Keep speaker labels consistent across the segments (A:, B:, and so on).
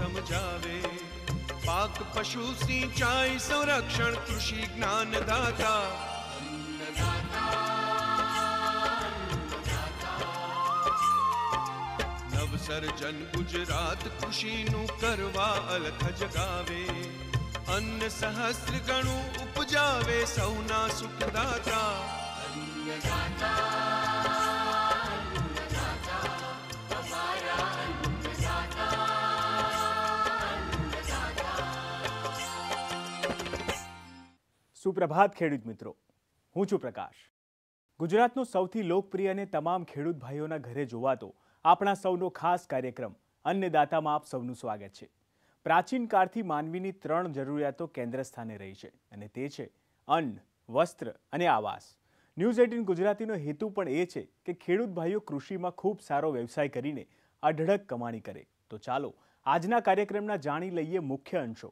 A: समझावे पाक पशु सिंचाई संरक्षण कृषि
B: ज्ञान दाता નવસર્જન ગુજરાત કૃષિનું
C: કરવા અલખ જગાવે અન્ન સહસ્ર ગણું ઉપજાવે સૌના સુખદાતા અન્નદાતા સુપ્રભાત ખેડૂત મિત્રો હું છું પ્રકાશ ગુજરાતનો સૌથી લોકપ્રિય અને તમામ ખેડૂત ભાઈઓના ઘરે જોવાતો આપણા સૌનો ખાસ કાર્યક્રમ અન્નદાતામાં આપ સૌનું સ્વાગત છે પ્રાચીન કાળથી માનવીની ત્રણ જરૂરિયાતો કેન્દ્ર સ્થાને રહી છે અને તે છે અન્ન વસ્ત્ર અને આવાસ ન્યૂઝ એટીન ગુજરાતીનો હેતુ પણ એ છે કે ખેડૂત ભાઈઓ કૃષિમાં ખૂબ સારો વ્યવસાય કરીને અઢળક કમાણી કરે તો ચાલો આજના કાર્યક્રમના જાણી લઈએ મુખ્ય અંશો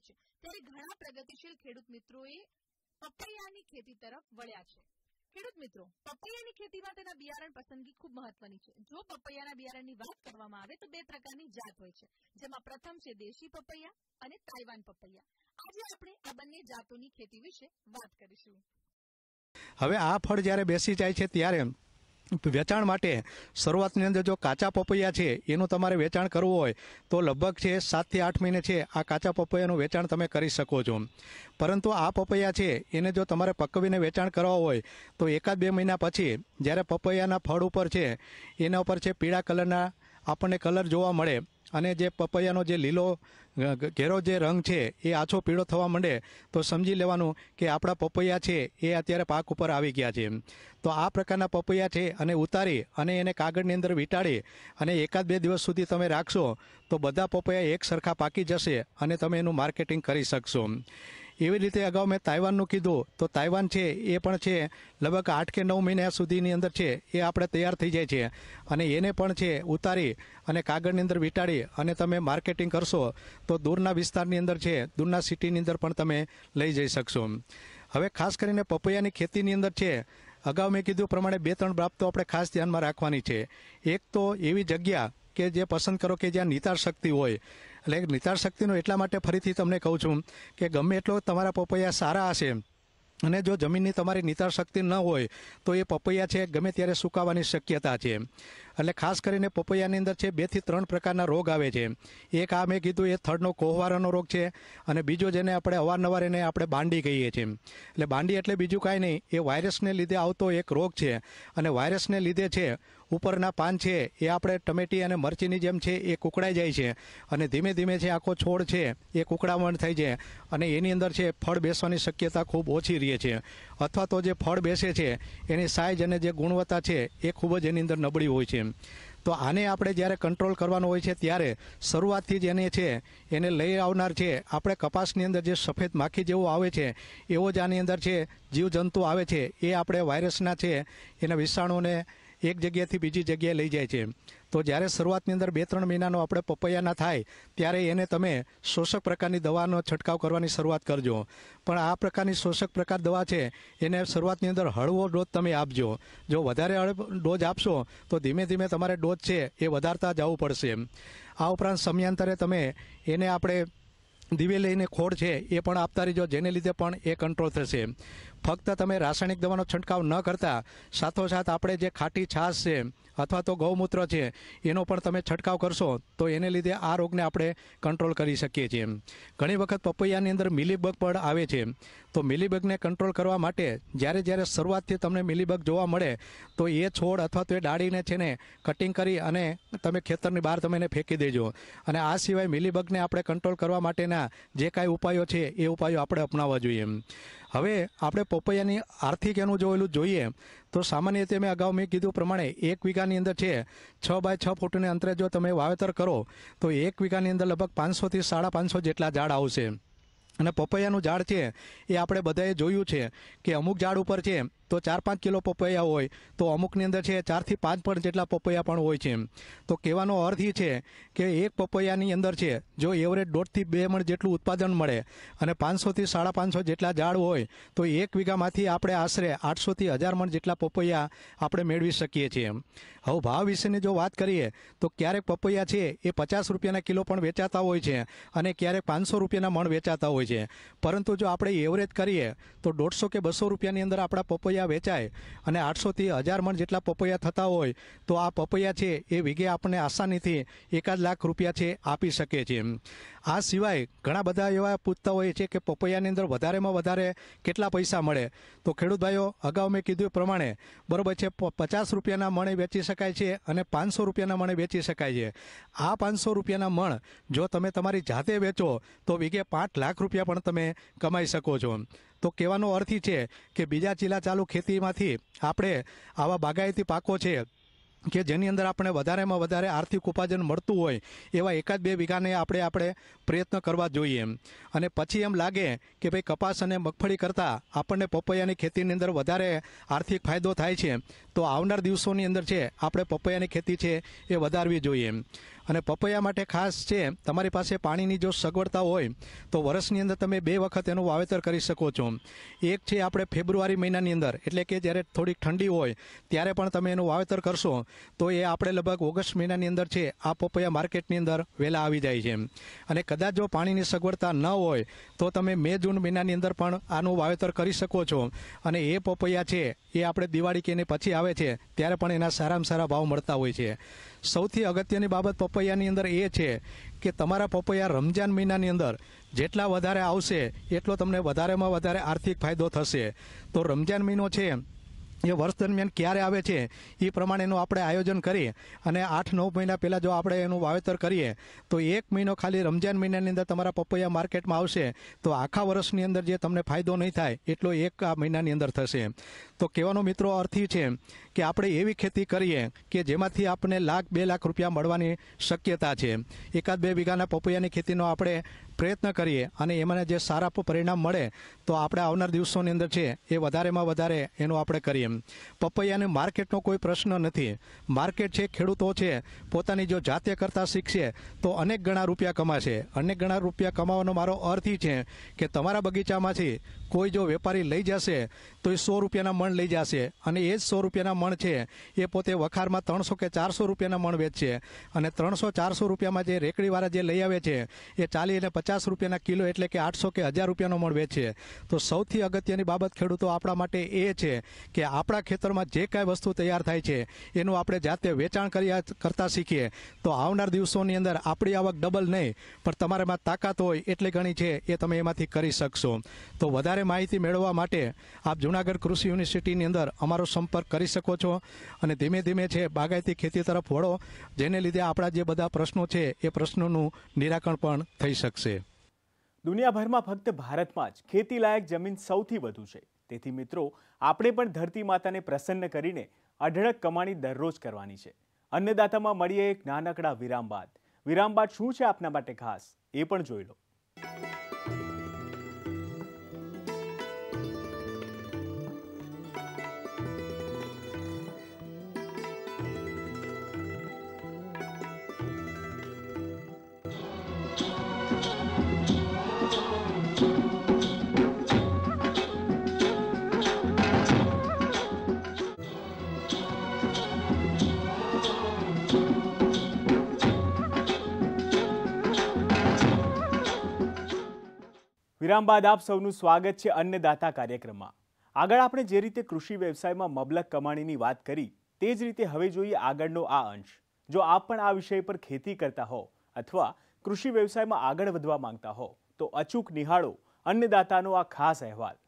B: આવે છે ત્યારે ઘણા પ્રગતિશીલ ખેડૂત મિત્રોએ પપૈયાની ખેતી તરફ વળ્યા છે ખેડૂત મિત્રો પપૈયાની ખેતીમાં તેના બિયારણ પસંદગી ખૂબ મહત્વની છે જો પપૈયાના બિયારણની વાત કરવામાં આવે તો બે પ્રકારની જાત હોય છે જેમાં પ્રથમ છે દેશી પપૈયા અને તાઇવાન પપૈયા આજે આપણે આ બંને જાતોની ખેતી વિશે વાત કરીશું
D: હવે આ ફળ જ્યારે બેસી જાય છે ત્યારે વેચાણ માટે શરૂઆતની અંદર જો કાચા પપૈયા છે એનું તમારે વેચાણ કરવું હોય તો લગભગ છે સાતથી આઠ મહિને છે આ કાચા પપૈયાનું વેચાણ તમે કરી શકો છો પરંતુ આ પપૈયા છે એને જો તમારે પકવીને વેચાણ કરવા હોય તો એકાદ બે મહિના પછી જ્યારે પપૈયાના ફળ ઉપર છે એના ઉપર છે પીળા કલરના આપણને કલર જોવા મળે અને જે પપૈયાનો જે લીલો ઘેરો જે રંગ છે એ આછો પીળો થવા માંડે તો સમજી લેવાનું કે આપણા પપૈયા છે એ અત્યારે પાક ઉપર આવી ગયા છે તો આ પ્રકારના પપૈયા છે અને ઉતારી અને એને કાગળની અંદર વીંટાળી અને એકાદ બે દિવસ સુધી તમે રાખશો તો બધા પપૈયા એક સરખા પાકી જશે અને તમે એનું માર્કેટિંગ કરી શકશો એવી રીતે અગાઉ મેં તાઇવાનનું કીધું તો તાઇવાન છે એ પણ છે લગભગ આઠ કે નવ મહિના સુધીની અંદર છે એ આપણે તૈયાર થઈ જાય છે અને એને પણ છે ઉતારી અને કાગળની અંદર વીંટાળી અને તમે માર્કેટિંગ કરશો તો દૂરના વિસ્તારની અંદર છે દૂરના સિટીની અંદર પણ તમે લઈ જઈ શકશો હવે ખાસ કરીને પપૈયાની ખેતીની અંદર છે અગાઉ મેં કીધું પ્રમાણે બે ત્રણ બાબતો આપણે ખાસ ધ્યાનમાં રાખવાની છે એક તો એવી જગ્યા કે જે પસંદ કરો કે જ્યાં નિતાર શક્તિ હોય એટલે નિતાર શક્તિનું એટલા માટે ફરીથી તમને કહું છું કે ગમે એટલો તમારા પપૈયા સારા હશે અને જો જમીનની તમારી નિતાર શક્તિ ન હોય તો એ પપૈયા છે ગમે ત્યારે સુકાવાની શક્યતા છે એટલે ખાસ કરીને પપૈયાની અંદર છે બેથી ત્રણ પ્રકારના રોગ આવે છે એક આ મેં કીધું એ થડનો કોહવારાનો રોગ છે અને બીજો જેને આપણે અવારનવાર એને આપણે બાંડી કહીએ છીએ એટલે બાંડી એટલે બીજું કાંઈ નહીં એ વાયરસને લીધે આવતો એક રોગ છે અને વાયરસને લીધે છે ઉપરના પાન છે એ આપણે ટમેટી અને મરચીની જેમ છે એ કુકડાઈ જાય છે અને ધીમે ધીમે છે આખો છોડ છે એ કુકડામણ થઈ જાય અને એની અંદર છે ફળ બેસવાની શક્યતા ખૂબ ઓછી રહે છે અથવા તો જે ફળ બેસે છે એની સાઇઝ અને જે ગુણવત્તા છે એ ખૂબ જ એની અંદર નબળી હોય છે તો આને આપણે જ્યારે કંટ્રોલ કરવાનો હોય છે ત્યારે શરૂઆતથી જ એને છે એને લઈ આવનાર છે આપણે કપાસની અંદર જે સફેદ માખી જેવો આવે છે એવો જ આની અંદર છે જીવજંતુ આવે છે એ આપણે વાયરસના છે એના વિષાણુને એક જગ્યાએથી બીજી જગ્યાએ લઈ જાય છે તો જ્યારે શરૂઆતની અંદર બે ત્રણ મહિનાનો આપણે પપૈયાના થાય ત્યારે એને તમે શોષક પ્રકારની દવાનો છંટકાવ કરવાની શરૂઆત કરજો પણ આ પ્રકારની શોષક પ્રકાર દવા છે એને શરૂઆતની અંદર હળવો ડોઝ તમે આપજો જો વધારે ડોઝ આપશો તો ધીમે ધીમે તમારે ડોઝ છે એ વધારતા જવું પડશે આ ઉપરાંત સમયાંતરે તમે એને આપણે લઈને ખોડ છે એ પણ આપતા રહેજો જેને લીધે પણ એ કંટ્રોલ થશે ફક્ત તમે રાસાયણિક દવાનો છંટકાવ ન કરતા સાથોસાથ આપણે જે ખાટી છાશ છે અથવા તો ગૌમૂત્ર છે એનો પણ તમે છંટકાવ કરશો તો એને લીધે આ રોગને આપણે કંટ્રોલ કરી શકીએ છીએ ઘણી વખત પપૈયાની અંદર મિલીબગ પણ આવે છે તો મિલીબગને કંટ્રોલ કરવા માટે જ્યારે જ્યારે શરૂઆતથી તમને મિલીબગ જોવા મળે તો એ છોડ અથવા તો એ ડાળીને છે ને કટિંગ કરી અને તમે ખેતરની બહાર તમે એને ફેંકી દેજો અને આ સિવાય મિલીબગને આપણે કંટ્રોલ કરવા માટેના જે કાંઈ ઉપાયો છે એ ઉપાયો આપણે અપનાવવા જોઈએ એમ હવે આપણે પપૈયાની આર્થિક એનું જોયેલું જોઈએ તો સામાન્ય રીતે મેં અગાઉ મેં કીધું પ્રમાણે એક વીઘાની અંદર છે છ બાય છ ફૂટની અંતરે જો તમે વાવેતર કરો તો એક વીઘાની અંદર લગભગ પાંચસોથી સાડા પાંચસો જેટલા ઝાડ આવશે અને પપૈયાનું ઝાડ છે એ આપણે બધાએ જોયું છે કે અમુક ઝાડ ઉપર છે તો ચાર પાંચ કિલો પપૈયા હોય તો અમુકની અંદર છે ચારથી પાંચ પણ જેટલા પપૈયા પણ હોય છે તો કહેવાનો અર્થ એ છે કે એક પપૈયાની અંદર છે જો એવરેજ દોઢથી બે મણ જેટલું ઉત્પાદન મળે અને પાંચસોથી સાડા પાંચસો જેટલા ઝાડ હોય તો એક વીઘામાંથી આપણે આશરે આઠસોથી હજાર મણ જેટલા પપૈયા આપણે મેળવી શકીએ છીએ હવે ભાવ વિશેની જો વાત કરીએ તો ક્યારેક પપૈયા છે એ પચાસ રૂપિયાના કિલો પણ વેચાતા હોય છે અને ક્યારેક પાંચસો રૂપિયાના મણ વેચાતા હોય છે પરંતુ જો આપણે એવરેજ કરીએ તો દોઢસો કે બસો રૂપિયાની અંદર આપણા પપૈયા પપૈયા વેચાય અને આઠસોથી હજાર મણ જેટલા પપૈયા થતા હોય તો આ પપૈયા છે એ વીઘે આપણને આસાનીથી એકાદ લાખ રૂપિયા છે આપી શકે છે આ સિવાય ઘણા બધા એવા પૂછતા હોય છે કે પપૈયાની અંદર વધારેમાં વધારે કેટલા પૈસા મળે તો ખેડૂત ભાઈઓ અગાઉ મેં કીધું પ્રમાણે બરોબર છે પચાસ રૂપિયાના મણે વેચી શકાય છે અને પાંચસો રૂપિયાના મણે વેચી શકાય છે આ પાંચસો રૂપિયાના મણ જો તમે તમારી જાતે વેચો તો વીઘે પાંચ લાખ રૂપિયા પણ તમે કમાઈ શકો છો તો કહેવાનો અર્થ છે કે બીજા ચીલા ચાલુ ખેતીમાંથી આપણે આવા બાગાયતી પાકો છે કે જેની અંદર આપણે વધારેમાં વધારે આર્થિક ઉપાર્જન મળતું હોય એવા એકાદ બે વીઘાને આપણે આપણે પ્રયત્ન કરવા જોઈએ એમ અને પછી એમ લાગે કે ભાઈ કપાસ અને મગફળી કરતાં આપણને પપૈયાની ખેતીની અંદર વધારે આર્થિક ફાયદો થાય છે તો આવનાર દિવસોની અંદર છે આપણે પપૈયાની ખેતી છે એ વધારવી જોઈએ એમ અને પપૈયા માટે ખાસ છે તમારી પાસે પાણીની જો સગવડતા હોય તો વર્ષની અંદર તમે બે વખત એનું વાવેતર કરી શકો છો એક છે આપણે ફેબ્રુઆરી મહિનાની અંદર એટલે કે જ્યારે થોડીક ઠંડી હોય ત્યારે પણ તમે એનું વાવેતર કરશો તો એ આપણે લગભગ ઓગસ્ટ મહિનાની અંદર છે આ પપૈયા માર્કેટની અંદર વહેલા આવી જાય છે અને કદાચ જો પાણીની સગવડતા ન હોય તો તમે મે જૂન મહિનાની અંદર પણ આનું વાવેતર કરી શકો છો અને એ પપૈયા છે એ આપણે દિવાળી કે એની પછી આવે છે ત્યારે પણ એના સારામાં સારા ભાવ મળતા હોય છે સૌથી અગત્યની બાબત પપૈયા પપૈયાની અંદર એ છે કે તમારા પપૈયા રમજાન મહિનાની અંદર જેટલા વધારે આવશે એટલો તમને વધારેમાં વધારે આર્થિક ફાયદો થશે તો રમજાન મહિનો છે એ વર્ષ દરમિયાન ક્યારે આવે છે એ પ્રમાણેનું આપણે આયોજન કરીએ અને આઠ નવ મહિના પહેલાં જો આપણે એનું વાવેતર કરીએ તો એક મહિનો ખાલી રમજાન મહિનાની અંદર તમારા પપૈયા માર્કેટમાં આવશે તો આખા વર્ષની અંદર જે તમને ફાયદો નહીં થાય એટલો એક આ મહિનાની અંદર થશે તો કહેવાનો મિત્રો અર્થી છે કે આપણે એવી ખેતી કરીએ કે જેમાંથી આપણે લાખ બે લાખ રૂપિયા મળવાની શક્યતા છે એકાદ બે વીઘાના પપૈયાની ખેતીનો આપણે પ્રયત્ન કરીએ અને એમાં જે સારા પરિણામ મળે તો આપણે આવનાર દિવસોની અંદર છે એ વધારેમાં વધારે એનું આપણે કરીએ પપૈયાને માર્કેટનો કોઈ પ્રશ્ન નથી માર્કેટ છે ખેડૂતો છે પોતાની જો જાતે કરતાં શીખશે તો અનેક ગણા રૂપિયા કમાશે અનેક ગણા રૂપિયા કમાવાનો મારો અર્થ એ છે કે તમારા બગીચામાંથી કોઈ જો વેપારી લઈ જશે તો એ સો રૂપિયાના મણ લઈ જશે અને એ જ સો રૂપિયાના મણ મણ છે એ પોતે વખારમાં ત્રણસો કે ચારસો રૂપિયાના મણ વેચશે અને ત્રણસો ચારસો રૂપિયામાં જે રેકડીવાળા જે લઈ આવે છે એ ચાલી અને પચાસ રૂપિયાના કિલો એટલે કે આઠસો કે હજાર રૂપિયાનો મણ વેચશે તો સૌથી અગત્યની બાબત ખેડૂતો આપણા માટે એ છે કે આપણા ખેતરમાં જે કાંઈ વસ્તુ તૈયાર થાય છે એનું આપણે જાતે વેચાણ કર્યા કરતાં શીખીએ તો આવનાર દિવસોની અંદર આપણી આવક ડબલ નહીં પણ તમારામાં તાકાત હોય એટલી ઘણી છે એ તમે એમાંથી કરી શકશો તો વધારે માહિતી મેળવવા માટે આપ જૂનાગઢ કૃષિ યુનિવર્સિટીની અંદર અમારો સંપર્ક કરી શકો છો અને ધીમે ધીમે છે બાગાયતી ખેતી તરફ વળો જેને લીધે આપણા જે બધા પ્રશ્નો છે એ પ્રશ્નોનું નિરાકરણ પણ થઈ શકશે
C: દુનિયાભરમાં ફક્ત ભારતમાં જ ખેતી લાયક જમીન સૌથી વધુ છે તેથી મિત્રો આપણે પણ ધરતી માતાને પ્રસન્ન કરીને અઢળક કમાણી દરરોજ કરવાની છે અન્નદાતામાં મળીએ એક નાનકડા વિરામ બાદ વિરામ બાદ શું છે આપના માટે ખાસ એ પણ જોઈ લો વિરામ બાદ આપ સૌનું સ્વાગત છે અન્નદાતા કાર્યક્રમમાં આગળ આપણે જે રીતે કૃષિ વ્યવસાયમાં મબલક કમાણીની વાત કરી તે જ રીતે હવે જોઈએ આગળનો આ અંશ જો આપ પણ આ વિષય પર ખેતી કરતા હો અથવા કૃષિ વ્યવસાયમાં આગળ વધવા માંગતા હો તો અચૂક નિહાળો અન્નદાતાનો આ ખાસ અહેવાલ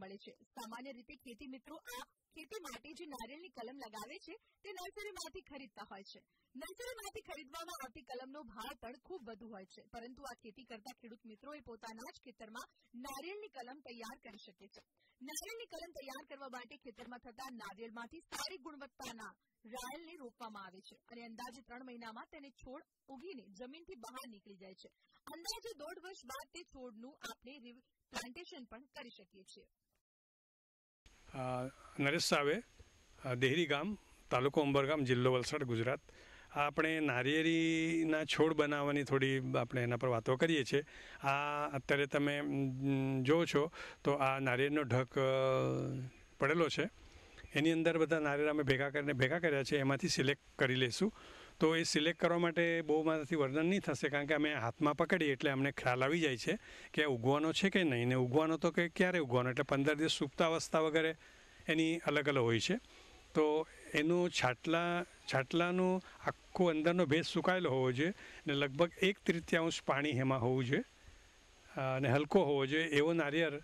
B: મળે છે સામાન્ય રીતે ખેતી મિત્રો આ ખેતી માટે જે નારિયેળની કલમ લગાવે છે તે નર્સરીમાંથી ખરીદતા હોય છે નર્સરીમાંથી ખરીદવામાં આવતી કલમનો ભાવ પણ ખૂબ વધુ હોય છે પરંતુ આ ખેતી કરતા ખેડૂત મિત્રોએ પોતાના જ ખેતરમાં નારિયેળની કલમ તૈયાર કરી શકે છે નારિયેળની કલમ તૈયાર કરવા માટે ખેતરમાં થતા નારિયેળમાંથી સારી ગુણવત્તાના રાયલને રોપવામાં આવે છે અને અંદાજે ત્રણ મહિનામાં તેને છોડ ઉગીને જમીનથી બહાર નીકળી જાય છે અંદાજે દોઢ વર્ષ બાદ તે છોડનું આપણે પ્લાન્ટેશન પણ કરી શકીએ છીએ
A: નરેશ સાવે દેહરી ગામ તાલુકો અંબરગામ જિલ્લો વલસાડ ગુજરાત આ આપણે નારિયેરીના છોડ બનાવવાની થોડી આપણે એના પર વાતો કરીએ છીએ આ અત્યારે તમે જોવો છો તો આ નારિયેળનો ઢક પડેલો છે એની અંદર બધા નારિયેળ અમે ભેગા કરીને ભેગા કર્યા છે એમાંથી સિલેક્ટ કરી લઈશું તો એ સિલેક્ટ કરવા માટે બહુ મારાથી વર્ણન નહીં થશે કારણ કે અમે હાથમાં પકડીએ એટલે અમને ખ્યાલ આવી જાય છે કે ઉગવાનો છે કે નહીં ને ઉગવાનો તો કે ક્યારે ઉગવાનો એટલે પંદર દિવસ સુપ્તાવસ્થા વગેરે એની અલગ અલગ હોય છે તો એનું છાટલા છાટલાનું આખું અંદરનો ભેજ સુકાયેલો હોવો જોઈએ ને લગભગ એક તૃતીયાંશ પાણી એમાં હોવું જોઈએ અને હલકો હોવો જોઈએ એવો નારિયેળ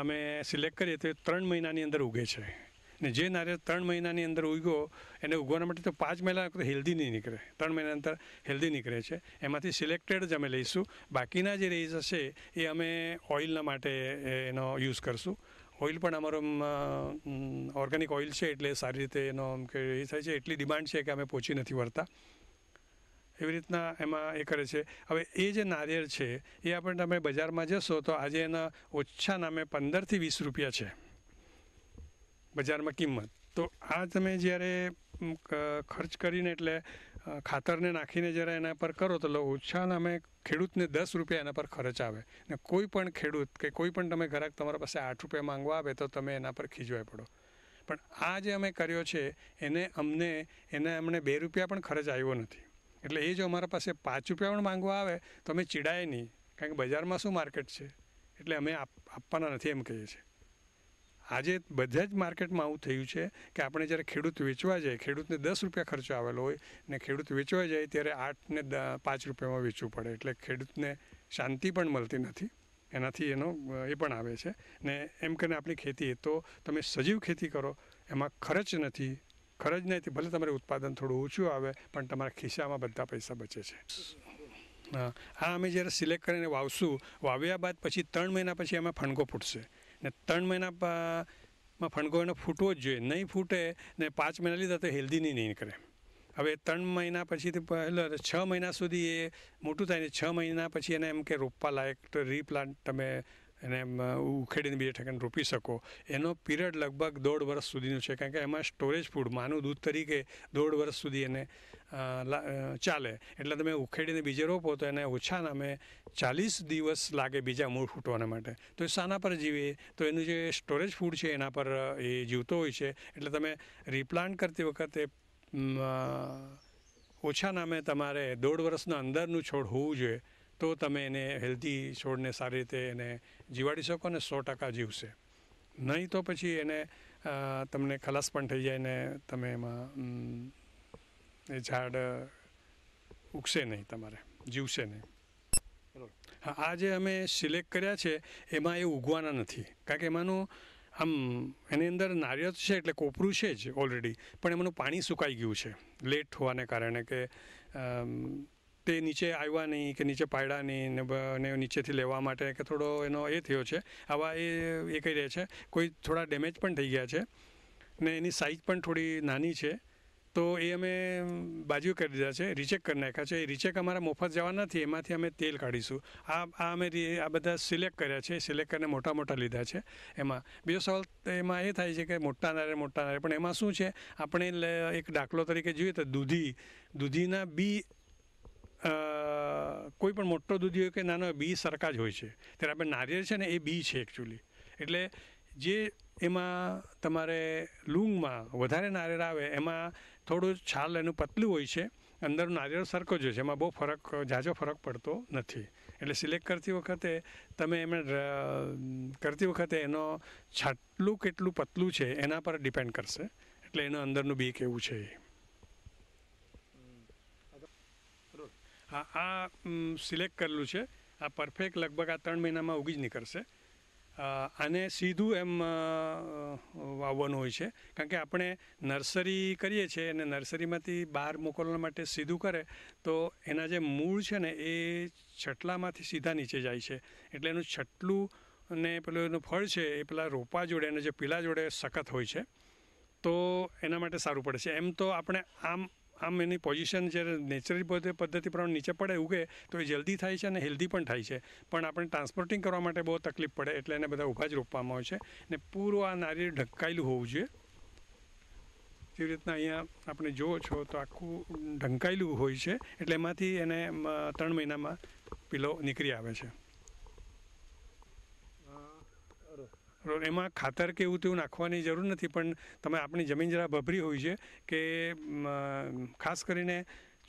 A: અમે સિલેક્ટ કરીએ તો એ ત્રણ મહિનાની અંદર ઉગે છે ને જે નારિયેળ ત્રણ મહિનાની અંદર ઉગ્યો એને ઉગવાના માટે તો પાંચ મહિના હેલ્ધી નહીં નીકળે ત્રણ મહિના અંદર હેલ્ધી નીકળે છે એમાંથી સિલેક્ટેડ જ અમે લઈશું બાકીના જે રેઝ હશે એ અમે ઓઇલના માટે એનો યુઝ કરશું ઓઇલ પણ અમારો ઓર્ગેનિક ઓઇલ છે એટલે સારી રીતે એનો કે એ થાય છે એટલી ડિમાન્ડ છે કે અમે પહોંચી નથી વળતા એવી રીતના એમાં એ કરે છે હવે એ જે નારિયેળ છે એ આપણે તમે બજારમાં જશો તો આજે એના ઓછા નામે પંદરથી વીસ રૂપિયા છે બજારમાં કિંમત તો આ તમે જ્યારે ખર્ચ કરીને એટલે ખાતરને નાખીને જ્યારે એના પર કરો તો લો ઓછા અમે ખેડૂતને દસ રૂપિયા એના પર ખર્ચ આવે ને કોઈ પણ ખેડૂત કે કોઈ પણ તમે ઘરાક તમારા પાસે આઠ રૂપિયા માંગવા આવે તો તમે એના પર ખીજવાઈ પડો પણ આ જે અમે કર્યો છે એને અમને એને અમને બે રૂપિયા પણ ખર્ચ આવ્યો નથી એટલે એ જો અમારા પાસે પાંચ રૂપિયા પણ માંગવા આવે તો અમે ચીડાય નહીં કારણ કે બજારમાં શું માર્કેટ છે એટલે અમે આપવાના નથી એમ કહીએ છીએ આજે બધા જ માર્કેટમાં આવું થયું છે કે આપણે જ્યારે ખેડૂત વેચવા જાય ખેડૂતને દસ રૂપિયા ખર્ચો આવેલો હોય ને ખેડૂત વેચવા જાય ત્યારે આઠ ને પાંચ રૂપિયામાં વેચવું પડે એટલે ખેડૂતને શાંતિ પણ મળતી નથી એનાથી એનો એ પણ આવે છે ને એમ કરીને આપણી ખેતી તો તમે સજીવ ખેતી કરો એમાં ખર્ચ નથી ખર્ચ નથી ભલે તમારે ઉત્પાદન થોડું ઓછું આવે પણ તમારા ખિસ્સામાં બધા પૈસા બચે છે હા આ અમે જ્યારે સિલેક્ટ કરીને વાવશું વાવ્યા બાદ પછી ત્રણ મહિના પછી એમાં ફણકો ફૂટશે ને ત્રણ મહિનામાં ફણગો એનો ફૂટવો જ જોઈએ નહીં ફૂટે ને પાંચ મહિના લીધા તો હેલ્ધી નહીં નીકળે હવે ત્રણ મહિના પછીથી એટલે છ મહિના સુધી એ મોટું થાય ને છ મહિના પછી એને એમ કે રોપવા લાયક તો રીપ્લાન્ટ તમે એને ઉખેડીને બીજા ઠેકાને રોપી શકો એનો પિરિયડ લગભગ દોઢ વર્ષ સુધીનો છે કારણ કે એમાં સ્ટોરેજ ફૂડ માનું દૂધ તરીકે દોઢ વર્ષ સુધી એને ચાલે એટલે તમે ઉખેડીને બીજે રોપો તો એને ઓછા નામે ચાલીસ દિવસ લાગે બીજા મૂળ ફૂટવાના માટે તો એ શાના પર જીવે તો એનું જે સ્ટોરેજ ફૂડ છે એના પર એ જીવતો હોય છે એટલે તમે રિપ્લાન્ટ કરતી વખતે ઓછા નામે તમારે દોઢ વર્ષના અંદરનું છોડ હોવું જોઈએ તો તમે એને હેલ્ધી છોડને સારી રીતે એને જીવાડી શકો અને સો ટકા જીવશે નહીં તો પછી એને તમને ખલાસ પણ થઈ જાય ને તમે એમાં એ ઝાડ ઉગશે નહીં તમારે જીવશે નહીં હા આ જે અમે સિલેક્ટ કર્યા છે એમાં એ ઉગવાના નથી કારણ કે એમાંનું આમ એની અંદર નારિયેળ છે એટલે કોપરું છે જ ઓલરેડી પણ એમાંનું પાણી સુકાઈ ગયું છે લેટ હોવાને કારણે કે તે નીચે આવ્યા નહીં કે નીચે પાડ્યા નહીં ને નીચેથી લેવા માટે કે થોડો એનો એ થયો છે આવા એ એ કહી રહ્યા છે કોઈ થોડા ડેમેજ પણ થઈ ગયા છે ને એની સાઇઝ પણ થોડી નાની છે તો એ અમે બાજુ કરી દીધા છે રિચેક કરી નાખ્યા છે એ રિચેક અમારા મફત જવા નથી એમાંથી અમે તેલ કાઢીશું આ આ અમે આ બધા સિલેક્ટ કર્યા છે સિલેક્ટ કરીને મોટા મોટા લીધા છે એમાં બીજો સવાલ એમાં એ થાય છે કે મોટા નારે મોટા નારે પણ એમાં શું છે આપણે એક દાખલો તરીકે જોઈએ તો દૂધી દૂધીના બી કોઈ પણ મોટો દૂધી હોય કે નાનો બી સરખા જ હોય છે ત્યારે આપણે નારિયેળ છે ને એ બી છે એકચ્યુઅલી એટલે જે એમાં તમારે લૂંગમાં વધારે નારિયેળ આવે એમાં થોડું છાલ એનું પતલું હોય છે અંદર નારિયેળ સરખો જ હોય છે એમાં બહુ ફરક ઝાઝો ફરક પડતો નથી એટલે સિલેક્ટ કરતી વખતે તમે એમાં કરતી વખતે એનો છાટલું કેટલું પતલું છે એના પર ડિપેન્ડ કરશે એટલે એનું અંદરનું બી કેવું છે હા આ સિલેક્ટ કરેલું છે આ પરફેક્ટ લગભગ આ ત્રણ મહિનામાં ઉગી જ નીકળશે આને સીધું એમ વાવવાનું હોય છે કારણ કે આપણે નર્સરી કરીએ છીએ અને નર્સરીમાંથી બહાર મોકલવા માટે સીધું કરે તો એના જે મૂળ છે ને એ છટલામાંથી સીધા નીચે જાય છે એટલે એનું છટલું અને પેલું એનું ફળ છે એ પેલા રોપા જોડે અને જે પીલા જોડે સખત હોય છે તો એના માટે સારું પડે છે એમ તો આપણે આમ આમ એની પોઝિશન જ્યારે નેચરલી પદ્ધતિ પ્રમાણે નીચે પડે ઉગે તો એ જલ્દી થાય છે અને હેલ્ધી પણ થાય છે પણ આપણે ટ્રાન્સપોર્ટિંગ કરવા માટે બહુ તકલીફ પડે એટલે એને બધા ઊભા જ રોપવામાં આવે છે ને પૂરું આ નારિયેળ ઢંકાયેલું હોવું જોઈએ જેવી રીતના અહીંયા આપણે જુઓ છો તો આખું ઢંકાયેલું હોય છે એટલે એમાંથી એને ત્રણ મહિનામાં પીલો નીકળી આવે છે એમાં ખાતર કે એવું તેવું નાખવાની જરૂર નથી પણ તમે આપણી જમીન જરા ભભરી હોય છે કે ખાસ કરીને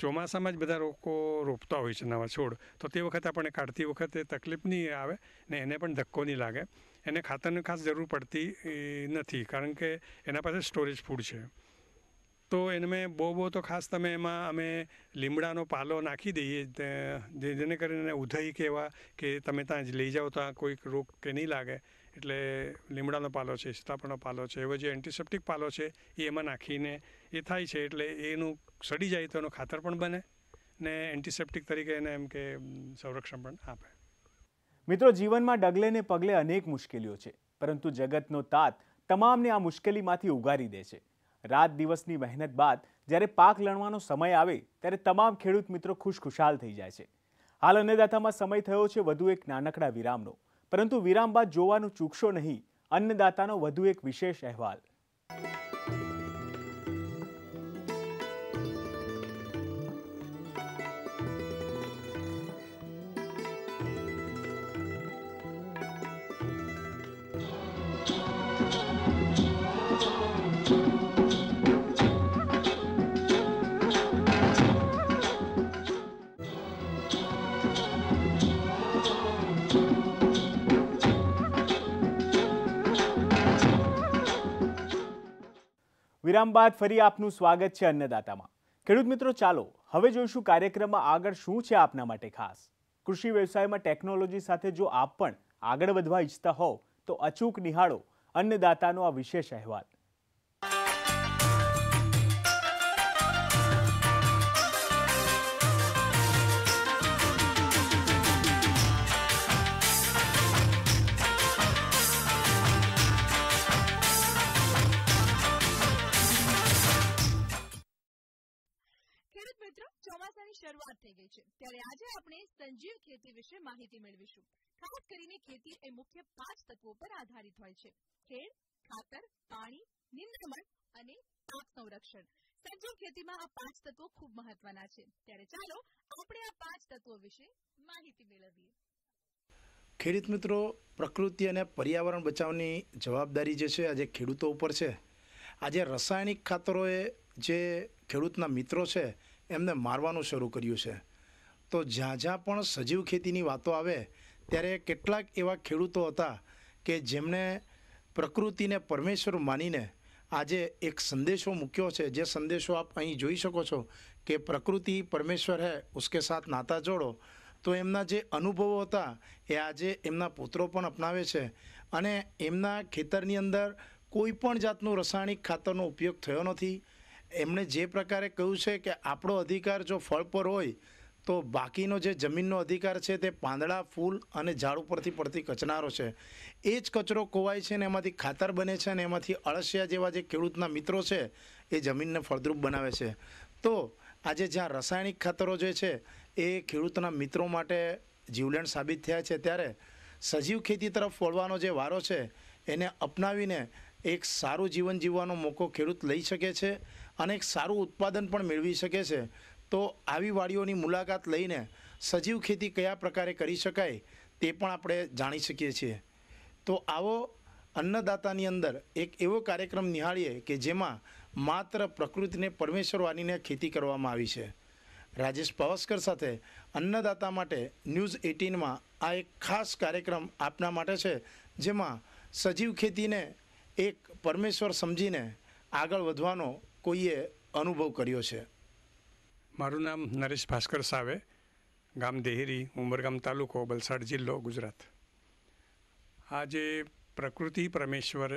A: ચોમાસામાં જ બધા લોકો રોપતા હોય છે નવા છોડ તો તે વખતે આપણને કાઢતી વખતે તકલીફ નહીં આવે ને એને પણ ધક્કો નહીં લાગે એને ખાતરની ખાસ જરૂર પડતી નથી કારણ કે એના પાસે સ્ટોરેજ ફૂડ છે તો એને મેં બહુ બહુ તો ખાસ તમે એમાં અમે લીમડાનો પાલો નાખી દઈએ જેને કરીને ઉધઈ કે એવા કે તમે ત્યાં જ લઈ જાઓ ત્યાં કોઈક રોગ કે નહીં લાગે એટલે લીમડાનો પાલો છે સીતાફળનો પાલો છે એવો જે એન્ટિસેપ્ટિક પાલો છે એ એમાં નાખીને એ થાય છે એટલે એનું સડી જાય તો એનું ખાતર પણ બને ને એન્ટિસેપ્ટિક તરીકે એને એમ કે સંરક્ષણ પણ આપે
C: મિત્રો જીવનમાં ડગલે ને પગલે અનેક મુશ્કેલીઓ છે પરંતુ જગતનો તાત તમામને આ મુશ્કેલીમાંથી ઉગારી દે છે રાત દિવસની મહેનત બાદ જ્યારે પાક લણવાનો સમય આવે ત્યારે તમામ ખેડૂત મિત્રો ખુશખુશાલ થઈ જાય છે હાલ અન્નદાતામાં સમય થયો છે વધુ એક નાનકડા વિરામનો પરંતુ વિરામ બાદ જોવાનું ચૂકશો નહીં અન્નદાતાનો વધુ એક વિશેષ અહેવાલ વિરામ બાદ ફરી આપનું સ્વાગત છે અન્નદાતામાં ખેડૂત મિત્રો ચાલો હવે જોઈશું કાર્યક્રમમાં આગળ શું છે આપના માટે ખાસ કૃષિ વ્યવસાયમાં ટેકનોલોજી સાથે જો આપ પણ આગળ વધવા ઈચ્છતા હોવ તો અચૂક નિહાળો અન્નદાતાનો આ વિશેષ અહેવાલ
B: છે ત્યારે આજે આપણે સંજીવ ખેતી વિશે માહિતી મેળવીશું ખાસ કરીને ખેતી એ મુખ્ય પાંચ તત્વો પર આધારિત હોય છે ખેડ ખાતર પાણી નિંદ્રમણ અને પાક સંરક્ષણ સંજીવ ખેતીમાં આ પાંચ તત્વો ખૂબ મહત્વના છે ત્યારે ચાલો આપણે આ પાંચ તત્વો વિશે માહિતી મેળવીએ
E: ખેડૂત મિત્રો પ્રકૃતિ અને પર્યાવરણ બચાવની જવાબદારી જે છે આજે ખેડૂતો ઉપર છે આજે રાસાયણિક ખાતરોએ જે ખેડૂતના મિત્રો છે એમને મારવાનું શરૂ કર્યું છે તો જ્યાં જ્યાં પણ સજીવ ખેતીની વાતો આવે ત્યારે કેટલાક એવા ખેડૂતો હતા કે જેમણે પ્રકૃતિને પરમેશ્વર માનીને આજે એક સંદેશો મૂક્યો છે જે સંદેશો આપ અહીં જોઈ શકો છો કે પ્રકૃતિ પરમેશ્વર હે ઉસકે સાથ નાતા જોડો તો એમના જે અનુભવો હતા એ આજે એમના પુત્રો પણ અપનાવે છે અને એમના ખેતરની અંદર કોઈ પણ જાતનું રાસાયણિક ખાતરનો ઉપયોગ થયો નથી એમણે જે પ્રકારે કહ્યું છે કે આપણો અધિકાર જો ફળ પર હોય તો બાકીનો જે જમીનનો અધિકાર છે તે પાંદડા ફૂલ અને ઝાડ ઉપરથી પડતી કચનારો છે એ જ કચરો કોવાય છે ને એમાંથી ખાતર બને છે અને એમાંથી અળસિયા જેવા જે ખેડૂતના મિત્રો છે એ જમીનને ફળદ્રુપ બનાવે છે તો આજે જ્યાં રાસાયણિક ખાતરો જે છે એ ખેડૂતના મિત્રો માટે જીવલેણ સાબિત થયા છે ત્યારે સજીવ ખેતી તરફ વળવાનો જે વારો છે એને અપનાવીને એક સારું જીવન જીવવાનો મોકો ખેડૂત લઈ શકે છે અને એક સારું ઉત્પાદન પણ મેળવી શકે છે તો આવી વાડીઓની મુલાકાત લઈને સજીવ ખેતી કયા પ્રકારે કરી શકાય તે પણ આપણે જાણી શકીએ છીએ તો આવો અન્નદાતાની અંદર એક એવો કાર્યક્રમ નિહાળીએ કે જેમાં માત્ર પ્રકૃતિને પરમેશ્વર વાનીને ખેતી કરવામાં આવી છે રાજેશ પાવસ્કર સાથે અન્નદાતા માટે ન્યૂઝ એટીનમાં આ એક ખાસ કાર્યક્રમ આપના માટે છે જેમાં સજીવ ખેતીને એક પરમેશ્વર સમજીને આગળ વધવાનો કોઈએ અનુભવ કર્યો છે મારું નામ નરેશ ભાસ્કર સાવે ગામ દેહરી ઉમરગામ તાલુકો વલસાડ
A: જિલ્લો ગુજરાત આજે પ્રકૃતિ પરમેશ્વર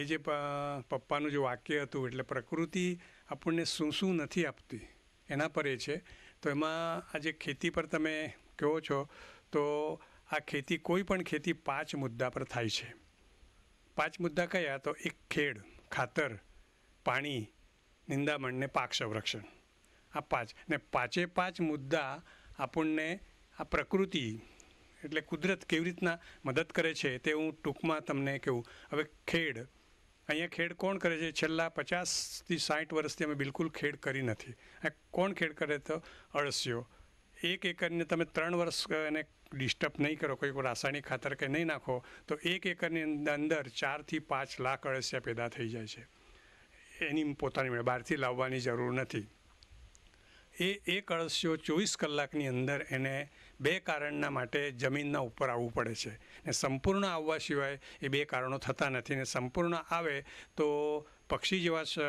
A: એ જે પપ્પાનું જે વાક્ય હતું એટલે પ્રકૃતિ આપણને શું શું નથી આપતી એના પર એ છે તો એમાં આ જે ખેતી પર તમે કહો છો તો આ ખેતી કોઈ પણ ખેતી પાંચ મુદ્દા પર થાય છે પાંચ મુદ્દા કયા તો એક ખેડ ખાતર પાણી નિંદામણ ને પાક સંરક્ષણ આ પાંચ ને પાંચે પાંચ મુદ્દા આપણને આ પ્રકૃતિ એટલે કુદરત કેવી રીતના મદદ કરે છે તે હું ટૂંકમાં તમને કહું હવે ખેડ અહીંયા ખેડ કોણ કરે છે છેલ્લા પચાસથી સાઠ વર્ષથી અમે બિલકુલ ખેડ કરી નથી કોણ ખેડ કરે તો અળસિયો એક એકરને તમે ત્રણ વર્ષ એને ડિસ્ટર્બ નહીં કરો કોઈ રાસાયણિક ખાતર કે નહીં નાખો તો એક એકરની અંદર ચારથી પાંચ લાખ અળસિયા પેદા થઈ જાય છે એની પોતાની બહારથી લાવવાની જરૂર નથી એ એક અળસિયો ચોવીસ કલાકની અંદર એને બે કારણના માટે જમીનના ઉપર આવવું પડે છે ને સંપૂર્ણ આવવા સિવાય એ બે કારણો થતા નથી ને સંપૂર્ણ આવે તો પક્ષી જેવા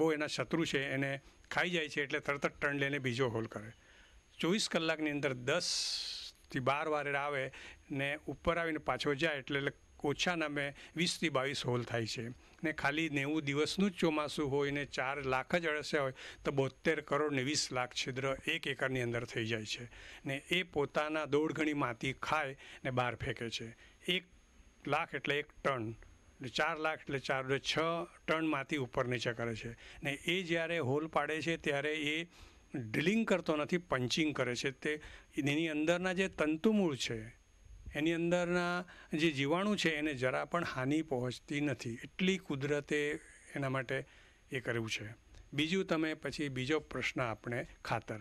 A: બહુ એના શત્રુ છે એને ખાઈ જાય છે એટલે તરત જ ટર્ન લઈને બીજો હોલ કરે ચોવીસ કલાકની અંદર દસથી બાર વારે આવે ને ઉપર આવીને પાછો જાય એટલે ઓછા નામે વીસથી બાવીસ હોલ થાય છે ને ખાલી નેવું દિવસનું જ ચોમાસું હોય ને ચાર લાખ જ અળસ્યા હોય તો બોતેર કરોડ ને વીસ લાખ છિદ્ર એક એકરની અંદર થઈ જાય છે ને એ પોતાના દોઢ ગણી માટી ખાય ને બહાર ફેંકે છે એક લાખ એટલે એક ટન ચાર લાખ એટલે ચાર છ ટનમાંથી ઉપર નીચે કરે છે ને એ જ્યારે હોલ પાડે છે ત્યારે એ ડ્રિલિંગ કરતો નથી પંચિંગ કરે છે તે એની અંદરના જે તંતુમૂળ છે એની અંદરના જે જીવાણુ છે એને જરા પણ હાનિ પહોંચતી નથી એટલી કુદરતે એના માટે એ કર્યું છે બીજું તમે પછી બીજો પ્રશ્ન આપણે ખાતર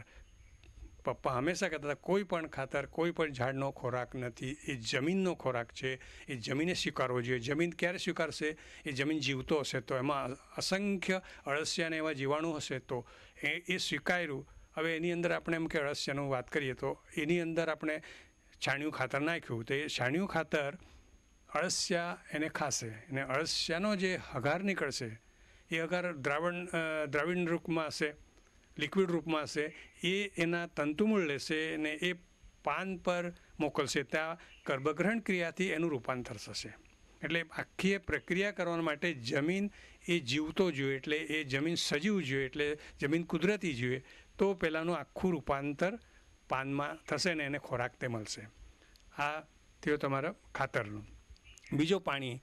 A: પપ્પા હંમેશા કહેતા હતા કોઈ પણ ખાતર કોઈ પણ ઝાડનો ખોરાક નથી એ જમીનનો ખોરાક છે એ જમીને સ્વીકારવો જોઈએ જમીન ક્યારે સ્વીકારશે એ જમીન જીવતો હશે તો એમાં અસંખ્ય અળસિયાને એવા જીવાણુ હશે તો એ એ સ્વીકાર્યું હવે એની અંદર આપણે એમ કે અળસિયાનું વાત કરીએ તો એની અંદર આપણે છાણિયું ખાતર નાખ્યું તો એ છાણિયું ખાતર અળસિયા એને ખાશે અને અળસિયાનો જે હગાર નીકળશે એ હગાર દ્રાવણ દ્રાવિણ રૂપમાં હશે લિક્વિડ રૂપમાં હશે એ એના તંતુમૂળ લેશે અને એ પાન પર મોકલશે ત્યાં ગર્ભગ્રહણ ક્રિયાથી એનું રૂપાંતર થશે એટલે આખી એ પ્રક્રિયા કરવા માટે જમીન એ જીવતો જોઈએ એટલે એ જમીન સજીવ જોઈએ એટલે જમીન કુદરતી જોઈએ તો પહેલાંનું આખું રૂપાંતર પાનમાં થશે ને એને ખોરાક તે મળશે આ થયો તમારા ખાતરનું બીજો પાણી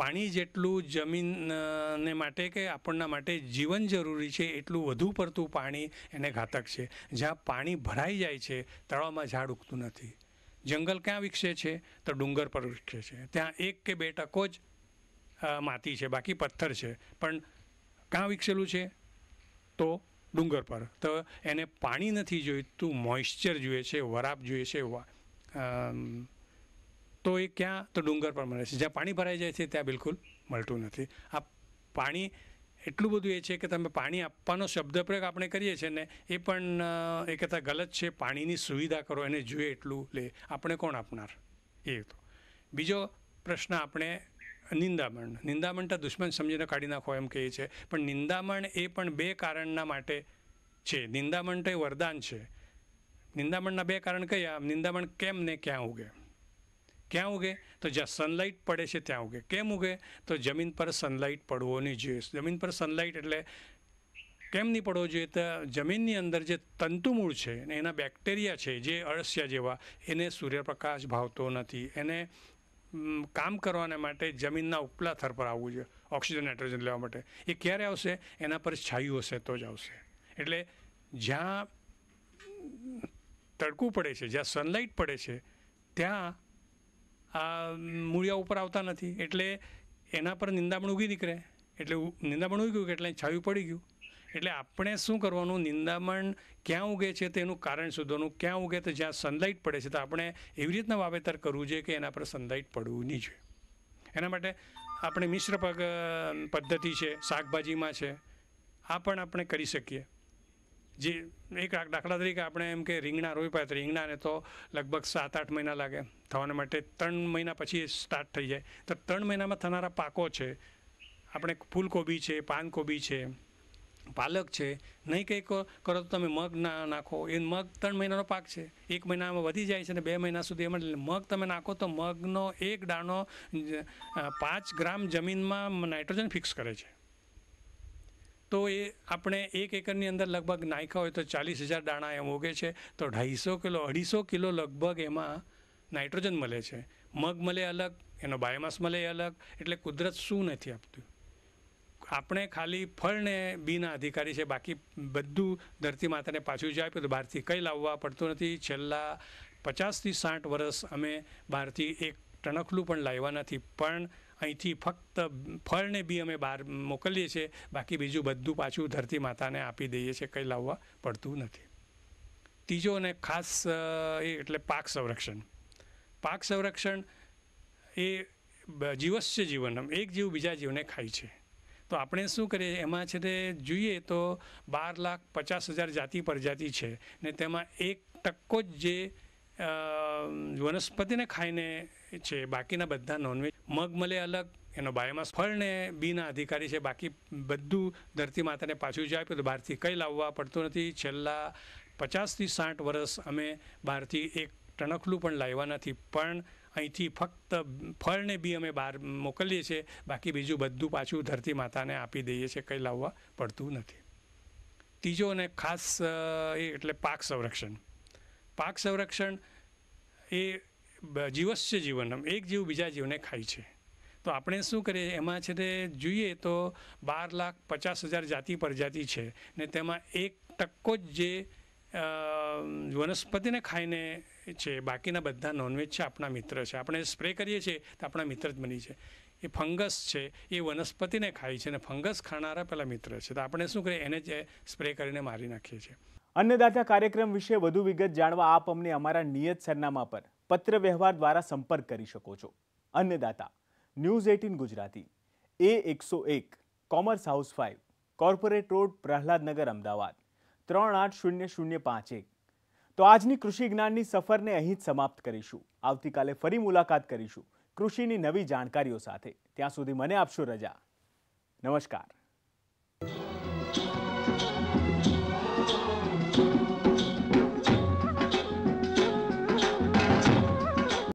A: પાણી જેટલું જમીનને માટે કે આપણના માટે જીવન જરૂરી છે એટલું વધુ પડતું પાણી એને ઘાતક છે જ્યાં પાણી ભરાઈ જાય છે તળાવમાં ઝાડ ઉગતું નથી જંગલ ક્યાં વિકસે છે તો ડુંગર પર વિકસે છે ત્યાં એક કે બે ટકો જ માટી છે બાકી પથ્થર છે પણ ક્યાં વિકસેલું છે તો ડુંગર પર તો એને પાણી નથી જોઈતું મોઇશ્ચર જોઈએ છે વરાપ જોઈએ છે તો એ ક્યાં તો ડુંગર પર મળે છે જ્યાં પાણી ભરાઈ જાય છે ત્યાં બિલકુલ મળતું નથી આ પાણી એટલું બધું એ છે કે તમે પાણી આપવાનો શબ્દપ્રયોગ આપણે કરીએ છીએ ને એ પણ એ કહેતા ગલત છે પાણીની સુવિધા કરો એને જોઈએ એટલું લે આપણે કોણ આપનાર એ તો બીજો પ્રશ્ન આપણે નિંદામણ નિંદામણ તો દુશ્મન સમજીને કાઢી નાખો એમ કહે છે પણ નિંદામણ એ પણ બે કારણના માટે છે નિંદામણ તો એ વરદાન છે નિંદામણના બે કારણ કયા નિંદામણ કેમ ને ક્યાં ઉગે ક્યાં ઉગે તો જ્યાં સનલાઇટ પડે છે ત્યાં ઉગે કેમ ઉગે તો જમીન પર સનલાઇટ પડવો નહીં જોઈએ જમીન પર સનલાઇટ એટલે કેમ નહીં પડવો જોઈએ તો જમીનની અંદર જે તંતુમૂળ છે ને એના બેક્ટેરિયા છે જે અળસિયા જેવા એને સૂર્યપ્રકાશ ભાવતો નથી એને કામ કરવાને માટે જમીનના ઉપલા થર પર આવવું જોઈએ ઓક્સિજન નાઇટ્રોજન લેવા માટે એ ક્યારે આવશે એના પર છાયું હશે તો જ આવશે એટલે જ્યાં તડકું પડે છે જ્યાં સનલાઇટ પડે છે ત્યાં આ મૂળિયા ઉપર આવતા નથી એટલે એના પર નિંદામણ ઉગી નીકળે એટલે નિંદામણ ઉગી ગયું એટલે છાયું પડી ગયું એટલે આપણે શું કરવાનું નિંદામણ ક્યાં ઉગે છે તેનું કારણ શોધવાનું ક્યાં ઉગે તો જ્યાં સનલાઇટ પડે છે તો આપણે એવી રીતના વાવેતર કરવું જોઈએ કે એના પર સનલાઇટ પડવું નહીં જોઈએ એના માટે આપણે મિશ્ર પગ પદ્ધતિ છે શાકભાજીમાં છે આ પણ આપણે કરી શકીએ જે એક દાખલા તરીકે આપણે એમ કે રીંગણા પડે તો રીંગણાને તો લગભગ સાત આઠ મહિના લાગે થવાના માટે ત્રણ મહિના પછી સ્ટાર્ટ થઈ જાય તો ત્રણ મહિનામાં થનારા પાકો છે આપણે ફૂલકોબી છે પાનકોબી છે પાલક છે નહીં કંઈક કરો તો તમે મગ ના નાખો એ મગ ત્રણ મહિનાનો પાક છે એક મહિનામાં વધી જાય છે અને બે મહિના સુધી એમાં મગ તમે નાખો તો મગનો એક દાણો પાંચ ગ્રામ જમીનમાં નાઇટ્રોજન ફિક્સ કરે છે તો એ આપણે એક એકરની અંદર લગભગ નાખ્યા હોય તો ચાલીસ હજાર દાણા એમ ઉગે છે તો ઢાઈસો કિલો અઢીસો કિલો લગભગ એમાં નાઇટ્રોજન મળે છે મગ મળે અલગ એનો બાયોમાસ મળે અલગ એટલે કુદરત શું નથી આપતું આપણે ખાલી ફળને બીના અધિકારી છે બાકી બધું ધરતી માતાને પાછું જ આપ્યું તો બહારથી કંઈ લાવવા પડતું નથી છેલ્લા પચાસથી સાઠ વર્ષ અમે બહારથી એક ટણખલું પણ લાવ્યા નથી પણ અહીંથી ફક્ત ફળને બી અમે બહાર મોકલીએ છીએ બાકી બીજું બધું પાછું ધરતી માતાને આપી દઈએ છીએ કંઈ લાવવા પડતું નથી ત્રીજો અને ખાસ એ એટલે પાક સંરક્ષણ પાક સંરક્ષણ એ જીવસ્ય જીવન એક જીવ બીજા જીવને ખાય છે તો આપણે શું કરીએ એમાં છે તે જોઈએ તો બાર લાખ પચાસ હજાર જાતિ પ્રજાતિ છે ને તેમાં એક ટક્કો જ જે વનસ્પતિને ખાઈને છે બાકીના બધા નોનવેજ મગ મલે અલગ એનો બાયોમાસ ફળને બીના અધિકારી છે બાકી બધું ધરતી માતાને પાછું જ આપ્યું તો બહારથી કંઈ લાવવા પડતું નથી છેલ્લા પચાસથી સાઠ વર્ષ અમે બહારથી એક ટણકલું પણ લાવ્યા નથી પણ અહીંથી ફક્ત ફળને બી અમે બહાર મોકલીએ છીએ બાકી બીજું બધું પાછું ધરતી માતાને આપી દઈએ છીએ કંઈ લાવવા પડતું નથી ત્રીજો અને ખાસ એ એટલે પાક સંરક્ષણ પાક સંરક્ષણ એ જીવસ્ય જીવન એક જીવ બીજા જીવને ખાય છે તો આપણે શું કરીએ એમાં છે તે જોઈએ તો બાર લાખ પચાસ હજાર જાતિ પ્રજાતિ છે ને તેમાં એક ટક્કો જ જે વનસ્પતિને ખાઈને છે બાકીના બધા નોનવેજ છે આપણા મિત્ર છે આપણે સ્પ્રે કરીએ છીએ તો આપણા મિત્ર જ બની છે એ ફંગસ છે એ વનસ્પતિને ખાય છે અને ફંગસ ખાનારા પેલા મિત્ર છે તો આપણે શું કરીએ એને જ સ્પ્રે કરીને
C: મારી નાખીએ છીએ અન્નદાતા કાર્યક્રમ વિશે વધુ વિગત જાણવા આપ અમને અમારા નિયત સરનામા પર પત્ર વ્યવહાર દ્વારા સંપર્ક કરી શકો છો Annadata news eighteen Gujarati A એકસો એક commerce house five corporate road Prahladnagar Ahmedabad ત્રણ આઠ શૂન્ય શૂન્ય પાંચ એક તો આજની કૃષિ જ્ઞાનની સફરને અહીં જ સમાપ્ત કરીશું આવતીકાલે ફરી મુલાકાત કરીશું કૃષિની નવી જાણકારીઓ સાથે ત્યાં સુધી મને આપશો રજા નમસ્કાર